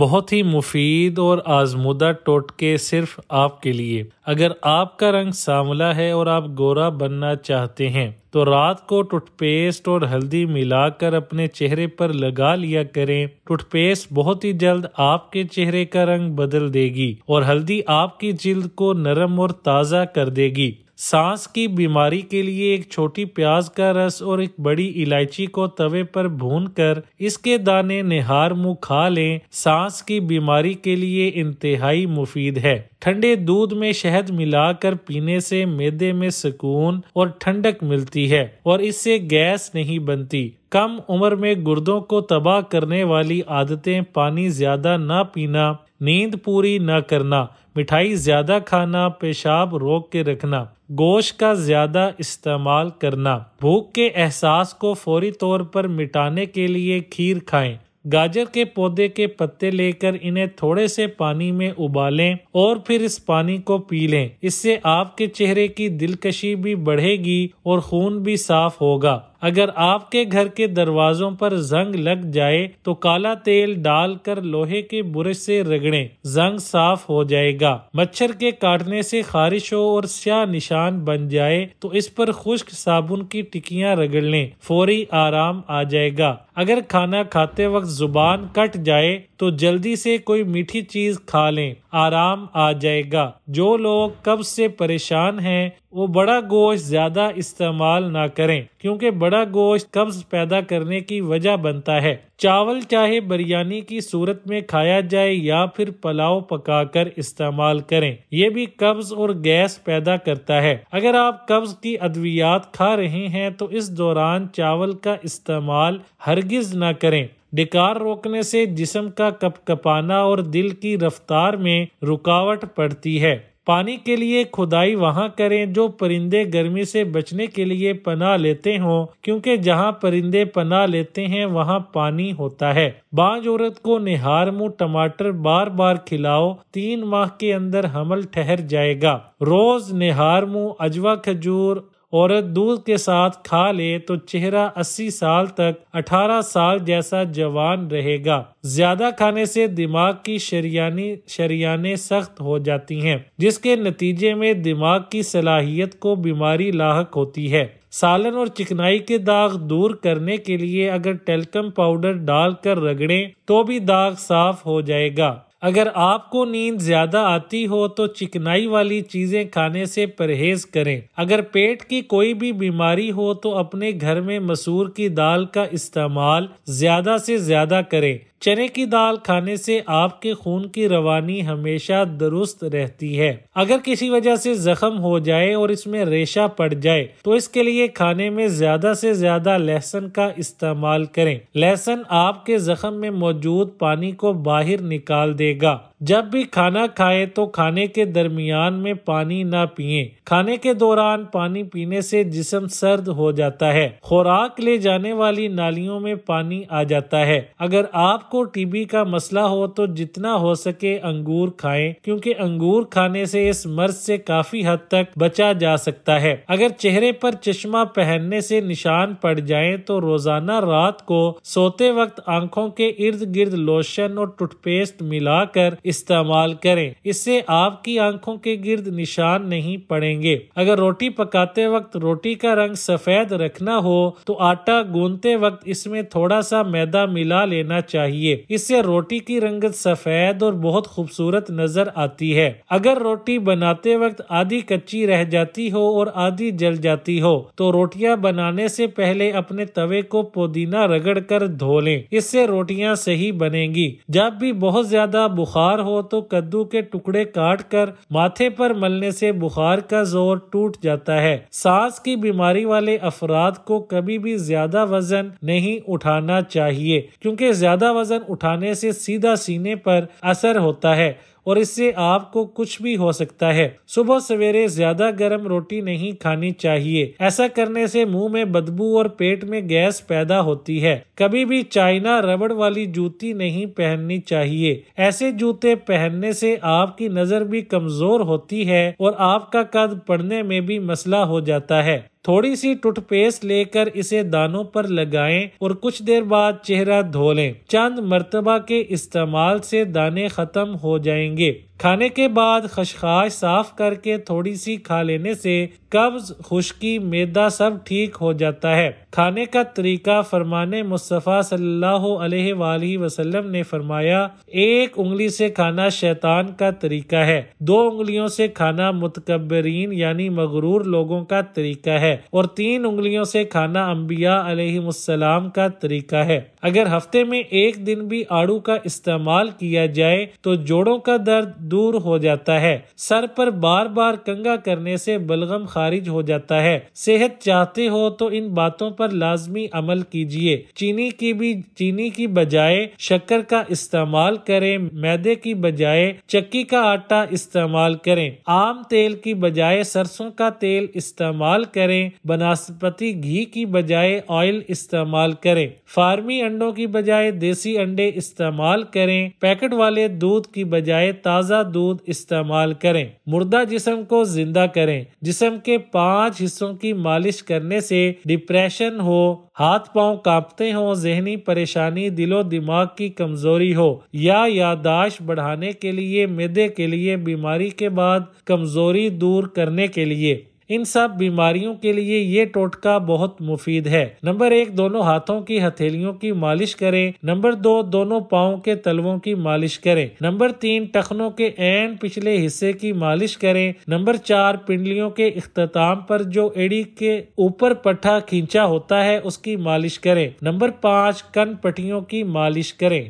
बहुत ही मुफीद और आजमुदा टोटके सिर्फ आपके लिए अगर आपका रंग सांवला है और आप गोरा बनना चाहते हैं तो रात को टूथपेस्ट और हल्दी मिलाकर अपने चेहरे पर लगा लिया करें टूथपेस्ट बहुत ही जल्द आपके चेहरे का रंग बदल देगी और हल्दी आपकी जिल्द को नरम और ताज़ा कर देगी सांस की बीमारी के लिए एक छोटी प्याज का रस और एक बड़ी इलायची को तवे पर भूनकर इसके दाने निहार मुँह खा लें सांस की बीमारी के लिए इंतहाई मुफीद है ठंडे दूध में शहद मिलाकर पीने से मैदे में सुकून और ठंडक मिलती है और इससे गैस नहीं बनती कम उम्र में गुर्दों को तबाह करने वाली आदतें पानी ज्यादा ना पीना नींद पूरी न करना मिठाई ज़्यादा खाना पेशाब रोक के रखना गोश का ज़्यादा इस्तेमाल करना भूख के एहसास को फौरी तौर पर मिटाने के लिए खीर खाएं गाजर के पौधे के पत्ते लेकर इन्हें थोड़े से पानी में उबालें और फिर इस पानी को पी लें इससे आपके चेहरे की दिलकशी भी बढ़ेगी और खून भी साफ होगा अगर आपके घर के दरवाजों पर जंग लग जाए तो काला तेल डालकर लोहे के बुरश से रगड़े जंग साफ हो जाएगा मच्छर के काटने से खारिश हो और स्या निशान बन जाए तो इस पर खुश्क साबुन की टिकियां रगड़ लें फौरी आराम आ जाएगा अगर खाना खाते वक्त जुबान कट जाए तो जल्दी से कोई मीठी चीज खा लें आराम आ जाएगा जो लोग कब से परेशान हैं वो बड़ा गोश्त ज़्यादा इस्तेमाल ना करें क्योंकि बड़ा गोश्त कब्ज पैदा करने की वजह बनता है चावल चाहे बिरयानी की सूरत में खाया जाए या फिर पुलाव पकाकर इस्तेमाल करें यह भी कब्ज और गैस पैदा करता है अगर आप कब्ज की अद्वियात खा रहे हैं तो इस दौरान चावल का इस्तेमाल हरगिज ना करें डिकार रोकने से जिसम का कपकपाना और दिल की रफ्तार में रुकावट पड़ती है पानी के लिए खुदाई वहाँ करें जो परिंदे गर्मी से बचने के लिए पना लेते हों क्योंकि जहाँ परिंदे पना लेते हैं वहाँ पानी होता है बांझ औरत को निहार मुँह टमाटर बार बार खिलाओ तीन माह के अंदर हमल ठहर जाएगा रोज निहार मुँह अजवा खजूर औरत दूध के साथ खा ले तो चेहरा 80 साल तक 18 साल जैसा जवान रहेगा ज्यादा खाने से दिमाग की शरियानी शरियाने सख्त हो जाती हैं जिसके नतीजे में दिमाग की सलाहियत को बीमारी लाक होती है सालन और चिकनाई के दाग दूर करने के लिए अगर टेलकम पाउडर डालकर रगड़ें तो भी दाग साफ हो जाएगा अगर आपको नींद ज्यादा आती हो तो चिकनाई वाली चीजें खाने से परहेज करें अगर पेट की कोई भी बीमारी हो तो अपने घर में मसूर की दाल का इस्तेमाल ज्यादा से ज्यादा करें चने की दाल खाने से आपके खून की रवानी हमेशा दुरुस्त रहती है अगर किसी वजह से जख्म हो जाए और इसमें रेशा पड़ जाए तो इसके लिए खाने में ज्यादा से ज्यादा लहसुन का इस्तेमाल करें लहसुन आपके जख्म में मौजूद पानी को बाहर निकाल दे देगा जब भी खाना खाए तो खाने के दरमियान में पानी ना पिए खाने के दौरान पानी पीने से जिसम सर्द हो जाता है खुराक ले जाने वाली नालियों में पानी आ जाता है अगर आपको टीबी का मसला हो तो जितना हो सके अंगूर खाएं क्योंकि अंगूर खाने से इस मर्ज से काफी हद तक बचा जा सकता है अगर चेहरे पर चश्मा पहनने से निशान पड़ जाए तो रोजाना रात को सोते वक्त आंखों के इर्द गिर्द लोशन और टूथपेस्ट मिला लगाकर इस्तेमाल करें इससे आपकी आंखों के गिर्द निशान नहीं पड़ेंगे अगर रोटी पकाते वक्त रोटी का रंग सफेद रखना हो तो आटा गूंदते वक्त इसमें थोड़ा सा मैदा मिला लेना चाहिए इससे रोटी की रंगत सफेद और बहुत खूबसूरत नजर आती है अगर रोटी बनाते वक्त आधी कच्ची रह जाती हो और आधी जल जाती हो तो रोटियां बनाने से पहले अपने तवे को पुदीना रगड़ कर धो लें इससे रोटियां सही बनेंगी जब भी बहुत ज्यादा या बुखार हो तो कद्दू के टुकड़े काट कर माथे पर मलने से बुखार का जोर टूट जाता है सांस की बीमारी वाले अफराद को कभी भी ज्यादा वजन नहीं उठाना चाहिए क्योंकि ज्यादा वजन उठाने से सीधा सीने पर असर होता है और इससे आपको कुछ भी हो सकता है सुबह सवेरे ज्यादा गर्म रोटी नहीं खानी चाहिए ऐसा करने से मुंह में बदबू और पेट में गैस पैदा होती है कभी भी चाइना रबड़ वाली जूती नहीं पहननी चाहिए ऐसे जूते पहनने से आपकी नजर भी कमजोर होती है और आपका कद पड़ने में भी मसला हो जाता है थोड़ी सी टूथपेस्ट लेकर इसे दानों पर लगाएं और कुछ देर बाद चेहरा धो लें चंद मरतबा के इस्तेमाल से दाने खत्म हो जाएंगे खाने के बाद खशखाश साफ करके थोड़ी सी खा लेने से कब्ज खुश्की मैदा सब ठीक हो जाता है खाने का तरीका फरमाने मुस्तफ़ा सल्लल्लाहु अलैहि वसल्लम ने फरमाया एक उंगली से खाना शैतान का तरीका है दो उंगलियों से खाना मुतकबरीन यानी मगरूर लोगों का तरीका है और तीन उंगलियों से खाना अम्बिया अलैहिस्सलाम का तरीका है अगर हफ्ते में एक दिन भी आड़ू का इस्तेमाल किया जाए तो जोड़ों का दर्द दूर हो जाता है सर पर बार बार कंगा करने से बलगम खारिज हो जाता है सेहत चाहते हो तो इन बातों पर लाजमी अमल कीजिए चीनी की भी चीनी की बजाय शक्कर का इस्तेमाल करें मैदे की बजाय चक्की का आटा इस्तेमाल करें आम तेल की बजाय सरसों का तेल इस्तेमाल करें बनस्पति घी की बजाय ऑयल इस्तेमाल करें फार्मी अंडों की बजाय देसी अंडे इस्तेमाल करें पैकेट वाले दूध की बजाय ताज़ा ताज़ा दूध इस्तेमाल करें मुर्दा जिसम को जिंदा करें जिसम के पांच हिस्सों की मालिश करने से डिप्रेशन हो हाथ पांव कांपते हो जहनी परेशानी दिलो दिमाग की कमजोरी हो या यादाश्त बढ़ाने के लिए मैदे के लिए बीमारी के बाद कमजोरी दूर करने के लिए इन सब बीमारियों के लिए ये टोटका बहुत मुफीद है नंबर एक दोनों हाथों की हथेलियों की मालिश करें नंबर दो दोनों पाओ के तलवों की मालिश करें नंबर तीन टखनों के एन पिछले हिस्से की मालिश करें नंबर चार पिंडलियों के अख्ताम पर जो एड़ी के ऊपर पट्टा खींचा होता है उसकी मालिश करें नंबर पाँच कन पट्टियों की मालिश करें